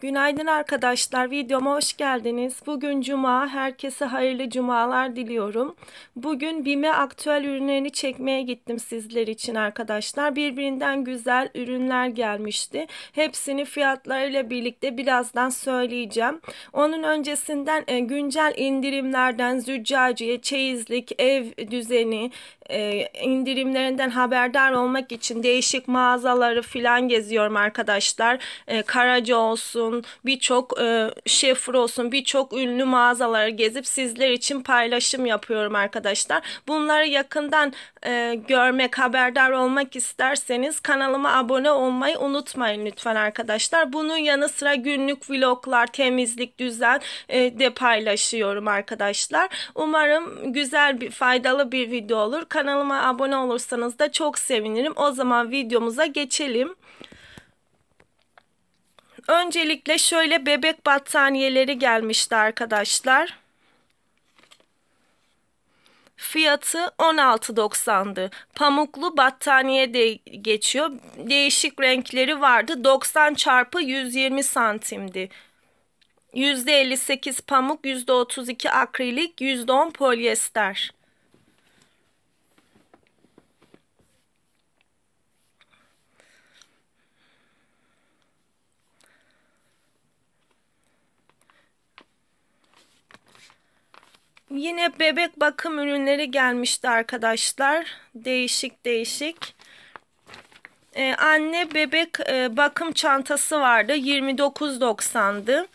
Günaydın arkadaşlar. Videoma hoş geldiniz. Bugün cuma. Herkese hayırlı cumalar diliyorum. Bugün BİM'e aktüel ürünlerini çekmeye gittim sizler için arkadaşlar. Birbirinden güzel ürünler gelmişti. Hepsini fiyatlarıyla birlikte birazdan söyleyeceğim. Onun öncesinden e, güncel indirimlerden züccaciye, çeyizlik, ev düzeni e, indirimlerinden haberdar olmak için değişik mağazaları filan geziyorum arkadaşlar. E, Karaca olsun olsun, birçok e, şefur olsun, birçok ünlü mağazaları gezip sizler için paylaşım yapıyorum arkadaşlar. Bunları yakından e, görmek, haberdar olmak isterseniz kanalıma abone olmayı unutmayın lütfen arkadaşlar. Bunun yanı sıra günlük vloglar, temizlik, düzen e, de paylaşıyorum arkadaşlar. Umarım güzel bir faydalı bir video olur. Kanalıma abone olursanız da çok sevinirim. O zaman videomuza geçelim. Öncelikle şöyle bebek battaniyeleri gelmişti arkadaşlar. Fiyatı 16.90'dı. Pamuklu battaniye de geçiyor. Değişik renkleri vardı. 90 çarpı 120 santimdi. %58 pamuk, %32 akrilik, %10 polyester. Yine bebek bakım ürünleri gelmişti arkadaşlar. Değişik değişik. Ee, anne bebek e, bakım çantası vardı. 29.90'dı.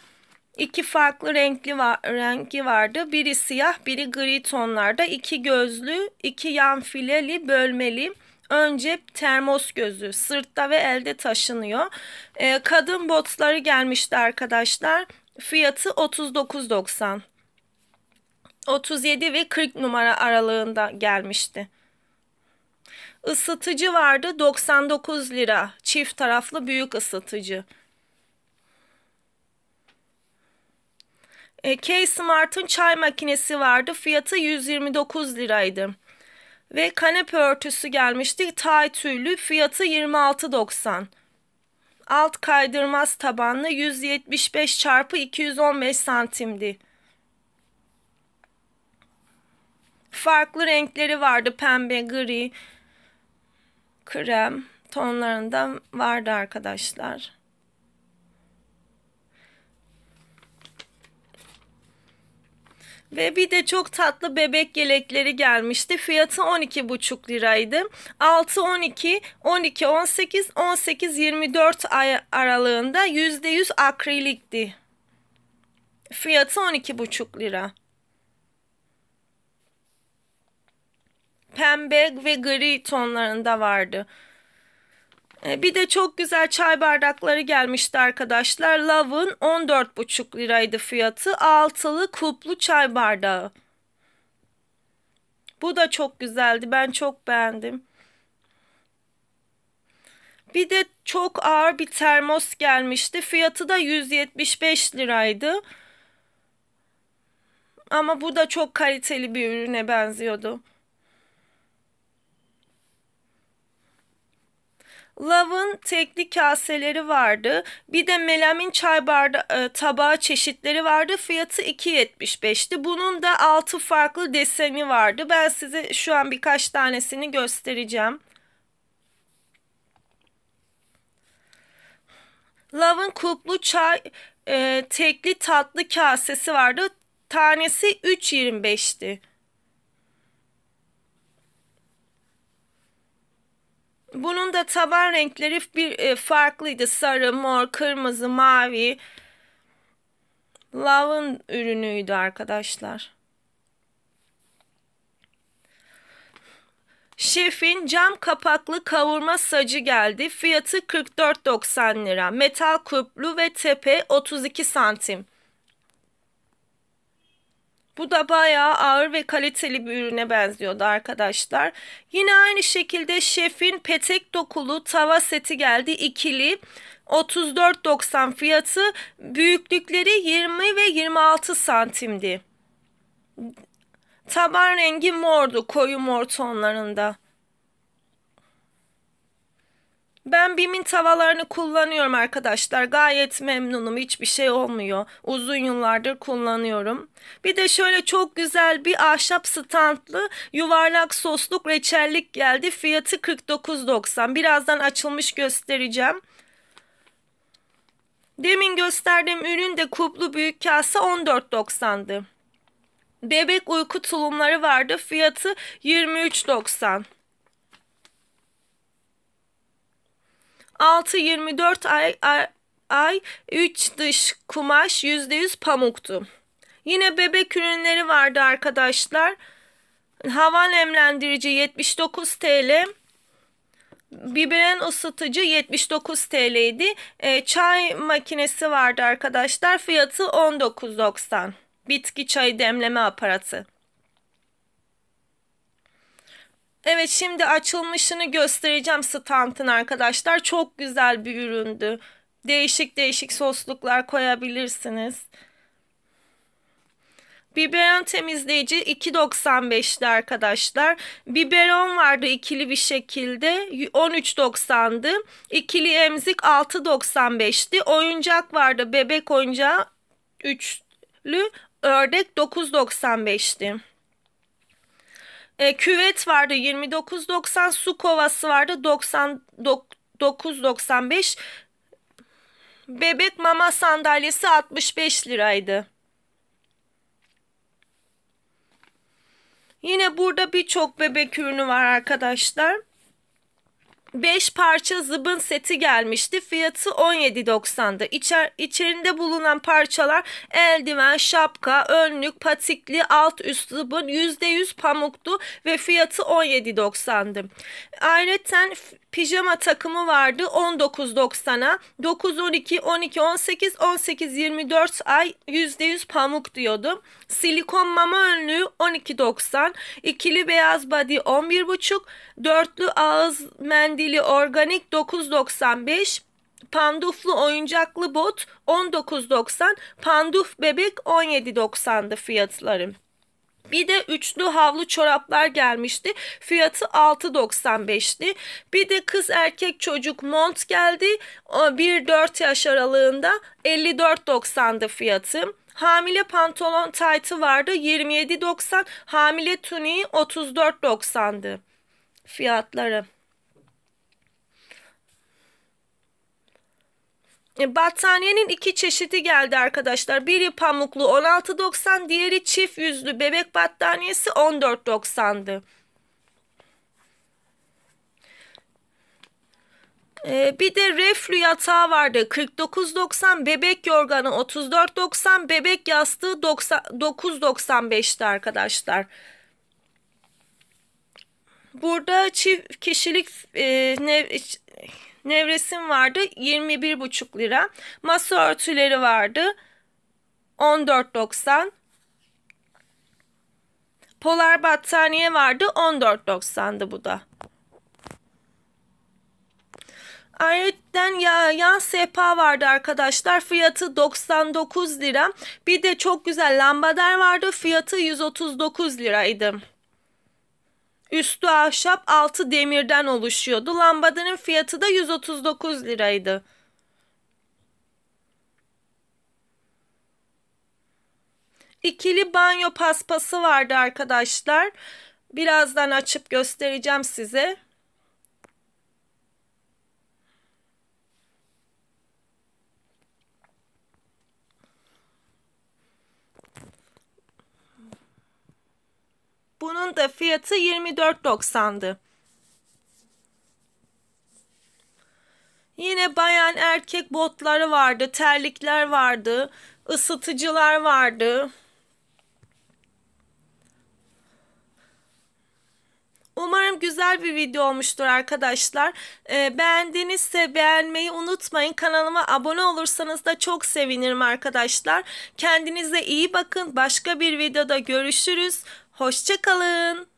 İki farklı renkli var, rengi vardı. Biri siyah, biri gri tonlarda. İki gözlü, iki yan fileli bölmeli. önce termos gözü. Sırtta ve elde taşınıyor. Ee, kadın botları gelmişti arkadaşlar. Fiyatı 39.90. 37 ve 40 numara aralığında gelmişti. Isıtıcı vardı 99 lira. Çift taraflı büyük ısıtıcı. E, K-Smart'ın çay makinesi vardı. Fiyatı 129 liraydı. Ve kanepe örtüsü gelmişti. Tay tüylü fiyatı 26.90. Alt kaydırmaz tabanlı 175 çarpı 215 santimdi. farklı renkleri vardı. Pembe, gri, krem tonlarında vardı arkadaşlar. Ve bir de çok tatlı bebek yelekleri gelmişti. Fiyatı 12,5 liraydı. 6, 12, 12, 18, 18, 24 ay aralığında %100 akrilikti. Fiyatı 12,5 lira. pembe ve gri tonlarında vardı. E, bir de çok güzel çay bardakları gelmişti arkadaşlar. Love'ın 14,5 liraydı fiyatı. Altılı kuplu çay bardağı. Bu da çok güzeldi. Ben çok beğendim. Bir de çok ağır bir termos gelmişti. Fiyatı da 175 liraydı. Ama bu da çok kaliteli bir ürüne benziyordu. Love'ın tekli kaseleri vardı. Bir de melamin çay barda e, tabağı çeşitleri vardı. Fiyatı 2.75'ti. Bunun da 6 farklı deseni vardı. Ben size şu an birkaç tanesini göstereceğim. Love'ın kuplu çay e, tekli tatlı kasesi vardı. Tanesi 3.25'ti. Bunun da taban renkleri bir e, farklıydı. Sarı, mor, kırmızı, mavi. Love'ın ürünüydü arkadaşlar. Şefin cam kapaklı kavurma sacı geldi. Fiyatı 44.90 lira. Metal kuplu ve tepe 32 santim. Bu da bayağı ağır ve kaliteli bir ürüne benziyordu arkadaşlar. Yine aynı şekilde şefin petek dokulu tava seti geldi ikili. 34.90 fiyatı büyüklükleri 20 ve 26 santimdi. Taban rengi mordu koyu mor tonlarında. Ben BİM'in tavalarını kullanıyorum arkadaşlar. Gayet memnunum. Hiçbir şey olmuyor. Uzun yıllardır kullanıyorum. Bir de şöyle çok güzel bir ahşap standlı yuvarlak sosluk reçellik geldi. Fiyatı 49.90. Birazdan açılmış göstereceğim. Demin gösterdiğim ürün de kuplu büyük kase 14.90'dı. Bebek uyku tulumları vardı. Fiyatı 23.90. 6-24 ay, ay, ay 3 dış kumaş %100 pamuktu. Yine bebek ürünleri vardı arkadaşlar. Hava nemlendirici 79 TL. biberen ısıtıcı 79 TL idi. E, çay makinesi vardı arkadaşlar. Fiyatı 19.90. Bitki çayı demleme aparatı. Evet şimdi açılmışını göstereceğim standın arkadaşlar. Çok güzel bir üründü. Değişik değişik sosluklar koyabilirsiniz. Biberon temizleyici 2.95'ti arkadaşlar. Biberon vardı ikili bir şekilde 13.90'dı. İkili emzik 6.95'ti. Oyuncak vardı bebek oyuncağı üçlü ördek 9.95'ti. E, küvet vardı 29.90, su kovası vardı 99.95. Bebek mama sandalyesi 65 liraydı. Yine burada birçok bebek ürünü var arkadaşlar. 5 parça zıbın seti gelmişti. Fiyatı 17.90'da. İçer, İçerinde bulunan parçalar eldiven, şapka, önlük, patikli, alt üst zıbın %100 pamuktu ve fiyatı 17.90'dı. Ayrıca pijama takımı vardı 19.90'a. 9 12 12 18 18 24 ay %100 pamuk diyordum. Silikon mama önlüğü 12.90. ikili beyaz body 11.5. Dörtlü ağız mendili organik 9.95. Panduflu oyuncaklı bot 19.90, panduf bebek 17.90'dı fiyatlarım. Bir de üçlü havlu çoraplar gelmişti. Fiyatı 6.95'ti. Bir de kız erkek çocuk mont geldi. 1-4 yaş aralığında 54.90'dı fiyatı. Hamile pantolon taytı vardı 27.90, hamile tuniği 34.90'dı fiyatları. E, battaniyenin iki çeşidi geldi arkadaşlar. Biri pamuklu 16.90, diğeri çift yüzlü bebek battaniyesi 14.90'dı. Ee, bir de reflü yatağı vardı. 49.90, bebek yorganı 34.90, bebek yastığı 9.95'ti arkadaşlar. Burada çift kişilik e, ne nevresim vardı 21,5 lira. Masa örtüleri vardı 14.90. Polar battaniye vardı 14.90'dı bu da. Ayrıca ya, yan sehpa vardı arkadaşlar. Fiyatı 99 lira. Bir de çok güzel lambader vardı. Fiyatı 139 liraydı. Üstü ahşap, altı demirden oluşuyordu. Lambadanın fiyatı da 139 liraydı. İkili banyo paspası vardı arkadaşlar. Birazdan açıp göstereceğim size. Bunun da fiyatı 24.90'dı. Yine bayan erkek botları vardı, terlikler vardı, ısıtıcılar vardı. Umarım güzel bir video olmuştur arkadaşlar. E, ee, beğendinizse beğenmeyi unutmayın. Kanalıma abone olursanız da çok sevinirim arkadaşlar. Kendinize iyi bakın. Başka bir videoda görüşürüz. Hoşçakalın.